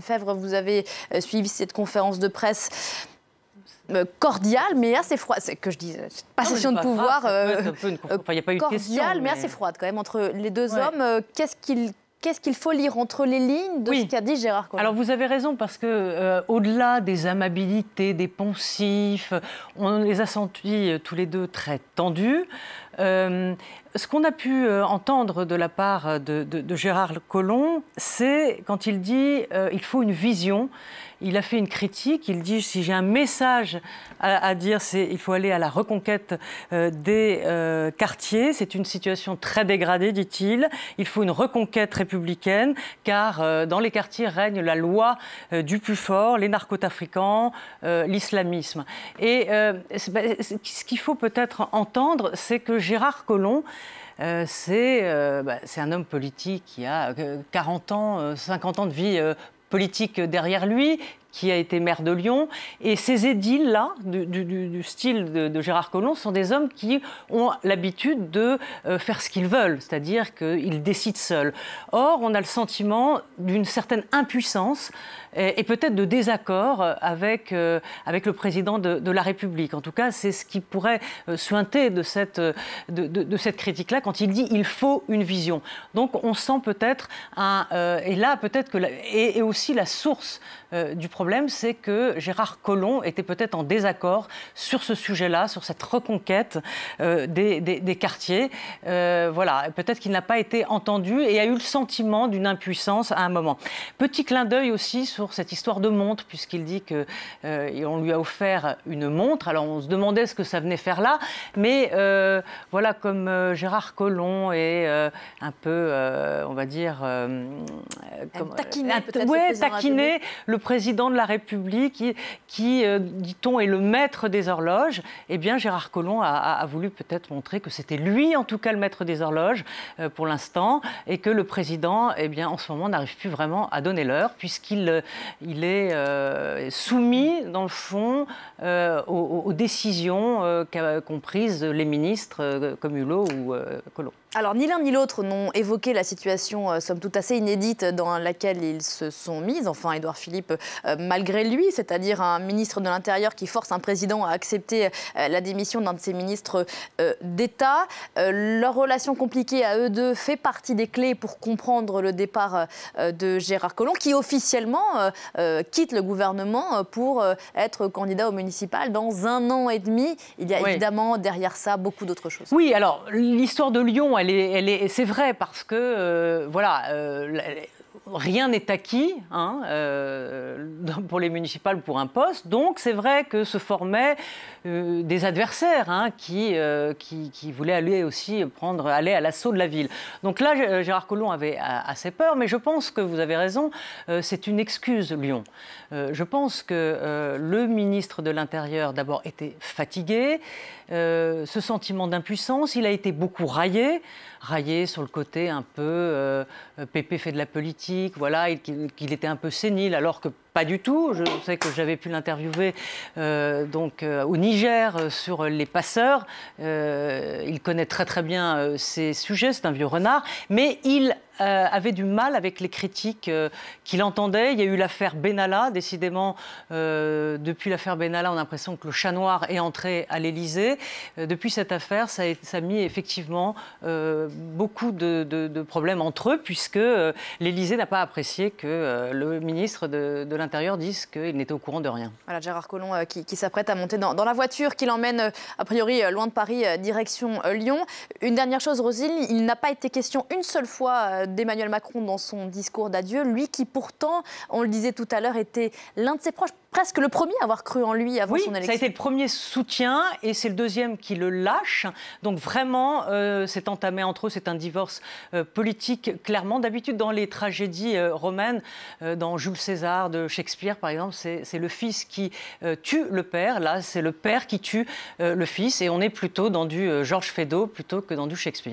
Fèvre, vous avez euh, suivi cette conférence de presse euh, cordiale, mais assez froide. C'est que je dis, euh, cette de pouvoir. cordiale, mais... assez froide quand même entre les deux hommes. Qu'est-ce qu'il faut lire entre les lignes de ce qu'a dit Gérard Cohen Alors vous avez raison parce que au-delà des amabilités, des poncifs, on les a sentis tous les deux très tendus. Ce qu'on a pu euh, entendre de la part de, Gérard Collomb, c'est quand il dit qu'il euh, il faut une vision. Il a fait une critique. Il dit si j'ai un message à, dire, c'est il faut aller à la reconquête euh, des quartiers. C'est une situation très dégradée, dit-il. Il faut une reconquête républicaine, car dans les quartiers règne la loi du plus fort, les narcotrafiquants, l'islamisme. Et ben, ce qu'il faut peut-être entendre, c'est que Gérard Collomb euh, euh, bah, c'est un homme politique qui a 40 euh, ans, 50 ans de vie politique derrière lui, qui a été maire de Lyon. Et ces édiles-là, du, style de, Gérard Collomb, sont des hommes qui ont l'habitude de euh, faire ce qu'ils veulent, c'est-à-dire qu'ils décident seuls. Or, on a le sentiment d'une certaine impuissance et, peut-être de désaccord avec, euh, avec le président de, la République. En tout cas, c'est ce qui pourrait euh, suinter de cette, de, cette critique-là quand il dit il faut une vision. Donc, on sent peut-être un. et là, peut-être que. et, aussi la source du problème problème, c'est que Gérard Collomb était peut-être en désaccord sur ce sujet-là, sur cette reconquête euh, des, quartiers. Euh, voilà, peut-être qu'il n'a pas été entendu et a eu le sentiment d'une impuissance à un moment. Petit clin d'œil aussi sur cette histoire de montre, puisqu'il dit que euh, on lui a offert une montre. Alors on se demandait ce que ça venait faire là, mais voilà, comme Gérard Collomb est un peu, on va dire, comme, taquiné, Oui, taquiné le président de la République, qui, euh, dit-on, est le maître des horloges, eh bien Gérard Collomb a, voulu peut-être montrer que c'était lui, en tout cas, le maître des horloges euh, pour l'instant, et que le président, eh bien, en ce moment, n'arrive plus vraiment à donner l'heure, puisqu'il euh, est soumis, dans le fond, aux, aux, décisions qu'ont prises les ministres comme Hulot ou Collomb. Alors, ni l'un ni l'autre n'ont évoqué la situation, euh, somme toute assez inédite, dans laquelle ils se sont mis. Enfin, Édouard Philippe, euh, malgré lui, c'est-à-dire un ministre de l'Intérieur qui force un président à accepter euh, la démission d'un de ses ministres d'État. leur relation compliquée à eux deux fait partie des clés pour comprendre le départ de Gérard Collomb, qui officiellement quitte le gouvernement pour être candidat au municipal dans un an et demi. Il y a évidemment derrière ça beaucoup d'autres choses. Oui, alors l'histoire de Lyon, c'est vrai parce que euh, voilà, euh, rien n'est acquis hein, euh, pour les municipales pour un poste. Donc c'est vrai que se formaient des adversaires hein, qui, qui, qui, voulaient aller aussi prendre, aller à l'assaut de la ville. Donc là, Gérard Collomb avait assez peur, mais je pense que vous avez raison, c'est une excuse, Lyon. je pense que le ministre de l'Intérieur, d'abord, était fatigué. Euh, ce sentiment d'impuissance. Il a été beaucoup raillé, raillé sur le côté un peu euh, euh, Pépé fait de la politique, voilà, qu'il était un peu sénile, alors que pas du tout. Je sais que j'avais pu l'interviewer euh, donc euh, au Niger euh, sur les passeurs. il connaît très très bien ces sujets. C'est un vieux renard, mais il avait du mal avec les critiques qu'il entendait. Il y a eu l'affaire Benalla. Décidément, depuis l'affaire Benalla, on a l'impression que le chat noir est entré à l'Élysée. depuis cette affaire, ça a, mis effectivement beaucoup de, problèmes entre eux, puisque l'Élysée n'a pas apprécié que le ministre de, de l'Intérieur l'Intérieur disent qu'ils n'était au courant de rien. Voilà, Gérard Collomb euh, qui, s'apprête à monter dans, la voiture qui l'emmène euh, a priori euh, loin de Paris, direction Lyon. Une dernière chose, Rosine, il n'a pas été question une seule fois d'Emmanuel Macron dans son discours d'adieu, lui qui pourtant, on le disait tout à l'heure, était l'un de ses proches, presque le premier à avoir cru en lui avant son élection. Ça a été le premier soutien et c'est le deuxième qui le lâche. Donc vraiment, euh, c'est entamé entre eux, c'est un divorce euh, politique clairement. D'habitude, dans les tragédies euh, romaines, dans Jules César de Shakespeare par exemple, c'est le fils qui tue le père. Là, c'est le père qui tue le fils et on est plutôt dans du Georges Feydeau plutôt que dans du Shakespeare.